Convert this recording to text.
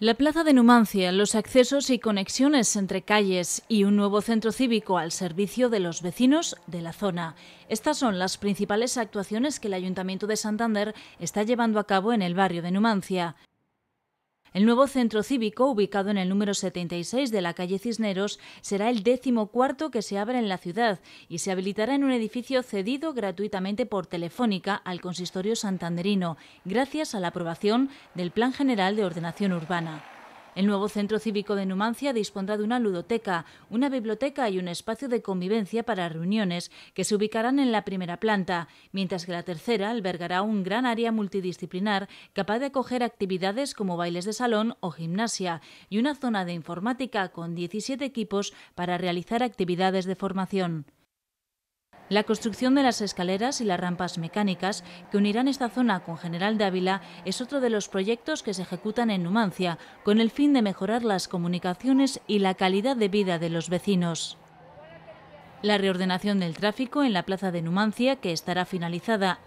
La Plaza de Numancia, los accesos y conexiones entre calles y un nuevo centro cívico al servicio de los vecinos de la zona. Estas son las principales actuaciones que el Ayuntamiento de Santander está llevando a cabo en el barrio de Numancia. El nuevo centro cívico, ubicado en el número 76 de la calle Cisneros, será el décimo cuarto que se abre en la ciudad y se habilitará en un edificio cedido gratuitamente por Telefónica al Consistorio Santanderino, gracias a la aprobación del Plan General de Ordenación Urbana. El nuevo Centro Cívico de Numancia dispondrá de una ludoteca, una biblioteca y un espacio de convivencia para reuniones que se ubicarán en la primera planta, mientras que la tercera albergará un gran área multidisciplinar capaz de acoger actividades como bailes de salón o gimnasia y una zona de informática con 17 equipos para realizar actividades de formación. La construcción de las escaleras y las rampas mecánicas que unirán esta zona con General Dávila es otro de los proyectos que se ejecutan en Numancia, con el fin de mejorar las comunicaciones y la calidad de vida de los vecinos. La reordenación del tráfico en la plaza de Numancia, que estará finalizada